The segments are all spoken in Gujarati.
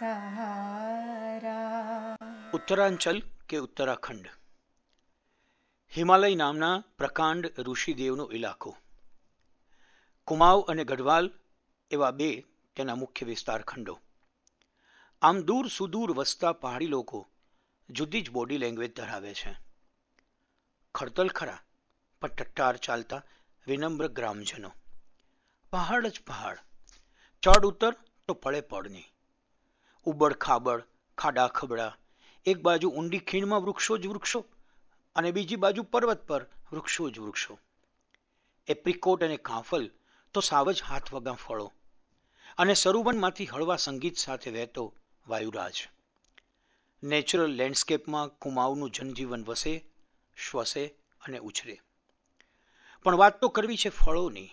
સહારા ઉત્તરાંચલ કે ઉત્તરાખંડ હિમાલય નામના પ્રકાંડ ઋષિદેવનો ઇલાકો કુમાવ અને ગઢવાલ એવા બે તેના મુખ્ય વિસ્તાર ખંડો આમ દૂર સુદૂર વસતા પહાડી લોકો જુદી જ બોડી લેંગ્વેજ ધરાવે છે ખડતલ ખરા પણ ટટ્ટાર ચાલતા વિનમ્ર ગ્રામજનો પહાડ જ પહાડ ચડ ઉતર તો પડે પડની ઉબડ ખાબડ ખાડા ખબડા એક બાજુ ઊંડી ખીણમાં વૃક્ષો જ વૃક્ષો અને બીજી બાજુ પર્વત પર વૃક્ષો જ વૃક્ષો એપ્રિકોટ અને કાંફલ તો સાવ જ હાથ વગા ફળો અને સરોવરમાંથી હળવા સંગીત સાથે વહેતો વાયુરાજ નેચરલ લેન્ડસ્કેપમાં કુમાઉનું જનજીવન વસે શ્વસે અને ઉછરે પણ વાત તો કરવી છે ફળોની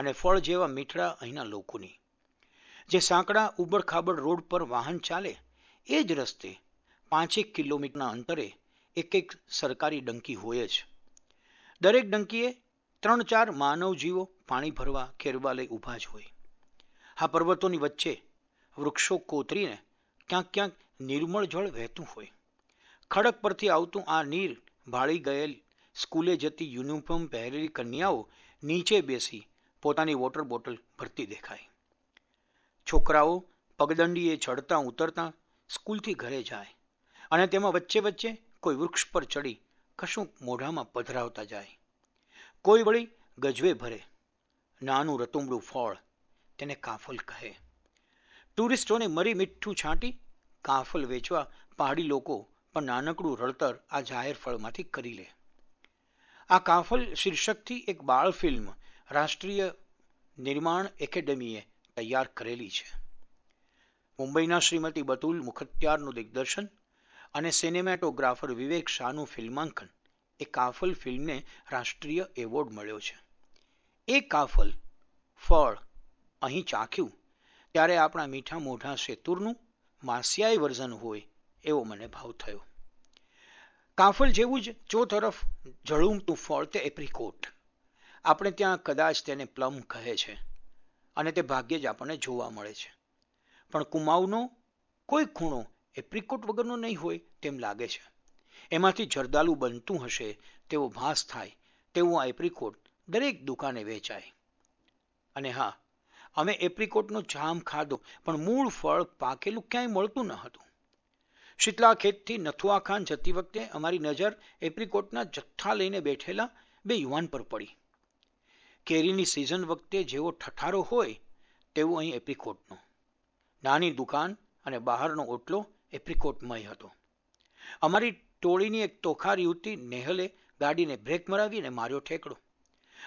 અને ફળ જેવા મીઠડા અહીંના લોકોની જે સાંકડા ઉબડખાબડ રોડ પર વાહન ચાલે એ જ રસ્તે પાંચેક કિલોમીટરના અંતરે એક એક સરકારી ડંકી હોય જ દરેક ડંકીએ ત્રણ ચાર માનવજીવો પાણી ભરવા ખેરવા લઈ ઊભા જ હોય આ પર્વતોની વચ્ચે વૃક્ષો કોતરીને ક્યાંક ક્યાંક નિર્મળ જળ વહેતું હોય ખડક પરથી આવતું આ નીર ભાળી ગયેલ સ્કૂલે જતી યુનિફોર્મ પહેરેલી કન્યાઓ નીચે બેસી પોતાની વોટર બોટલ ભરતી દેખાય છોકરાઓ પગદંડીએ ચડતા ઉતરતા સ્કૂલથી ઘરે જાય અને તેમાં વચ્ચે વચ્ચે કોઈ વૃક્ષ પર ચડી કશું મોઢામાં પધરાવતા જાય કોઈ વળી ગજવે ભરે નાનું રતુમડું ફળ તેને કાફલ કહે ટુરિસ્ટોને મરી મીઠું છાંટી કાફલ વેચવા પહાડી લોકો પણ નાનકડું રળતર આ જાહેર ફળમાંથી કરી લે આ કાફલ શીર્ષકથી એક બાળ ફિલ્મ રાષ્ટ્રીય નિર્માણ એકેડેમીએ તૈયાર કરેલી છે મુંબઈના શ્રીમતી બતુલ મુખત્યારનું દિગ્દર્શન અને સિનેમેટોગ્રાફર વિવેક શાહનું ફિલ્માંકન એ કાફલ ફિલ્મને રાષ્ટ્રીય એવોર્ડ મળ્યો છે એ કાફલ ફળ અહીં ચાખ્યું ત્યારે આપણા મીઠા મોઢા સેતુરનું માસિયાઈ વર્ઝન હોય એવો મને ભાવ થયો કાફલ જેવું જ ચો તરફ ઝળુમતું ફળ તે એપ્રિકોટ આપણે ત્યાં કદાચ તેને પ્લમ કહે છે અને તે ભાગ્યે જ આપણને જોવા મળે છે પણ કુમાઉનો કોઈ ખૂણો એ પ્રિકોટ વગરનો નહીં હોય તેમ લાગે છે એમાંથી જરદાલુ બનતું હશે તેવો ભાસ થાય તેવું આ એપ્રિકોટ દરેક દુકાને વેચાય અને હા અમે એપ્રિકોટનો જામ ખાધો પણ મૂળ ફળ પાકેલું ક્યાંય મળતું ન હતું શીતલા ખેતથી નથુઆ ખાન જતી વખતે અમારી નજર એપ્રિકોટના જથ્થા લઈને બેઠેલા બે યુવાન પર પડી કેરીની સિઝન વખતે જેવો ઠઠારો હોય તેવું અહીં એપ્રિકોટનો નાની દુકાન અને બહારનો ઓટલો એપ્રિકોટમય હતો અમારી ટોળીની એક તોખાર યુવતી નેહલે ગાડીને બ્રેક મરાવી અને માર્યો ઠેકડો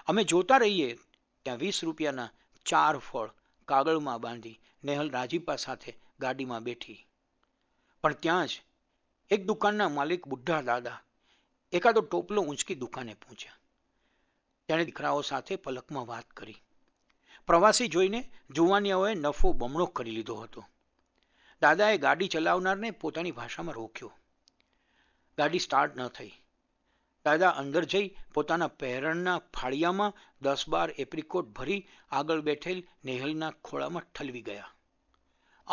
અમે જોતા રહીએ ત્યાં વીસ રૂપિયાના ચાર ફળ કાગળમાં બાંધી નેહલ રાજીપા સાથે ગાડીમાં બેઠી પણ ત્યાં જ એક દુકાનના માલિક બુઢા દાદા એકાદો ટોપલો ઊંચકી દુકાને પહોંચ્યા તેણે દીકરાઓ સાથે પલકમાં વાત કરી પ્રવાસી જોઈને જુવાનીઓએ નફો બમણો કરી લીધો હતો દાદાએ ગાડી ચલાવનારને પોતાની ભાષામાં રોક્યો ગાડી સ્ટાર્ટ ન થઈ દાદા અંદર જઈ પોતાના પહેરણના ફાળિયામાં દસ બાર એપ્રિકોટ ભરી આગળ બેઠેલ નેહલના ખોળામાં ઠલવી ગયા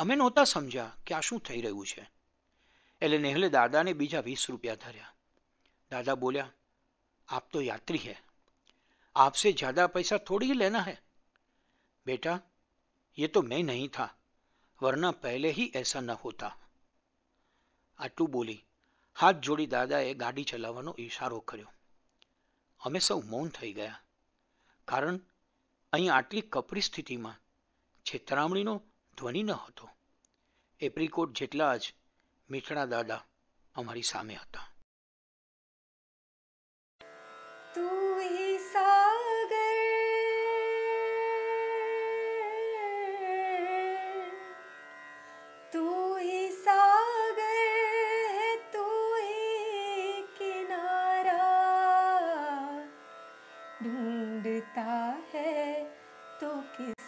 અમે નહોતા સમજ્યા કે આ શું થઈ રહ્યું છે એટલે નેહલે દાદાને બીજા વીસ રૂપિયા ધર્યા દાદા બોલ્યા આપ તો યાત્રી હૈ आपसे ज्यादा पैसा थोड़ी ही लेना है बेटा ये तो मैं नहीं था वरना पहले ही ऐसा न होता આટલું બોલી હાથ જોડી દાદાએ ગાડી ચલાવવાનો ઈશારો કર્યો અમે સૌ મૌન થઈ ગયા કારણ અહીં આટલી કપરી સ્થિતિમાં છેતરામણીનો ધ્વનિ ન હતો એપ્રિકોટ જેટલા જ મીઠડા દાદા અમારી સામે હતા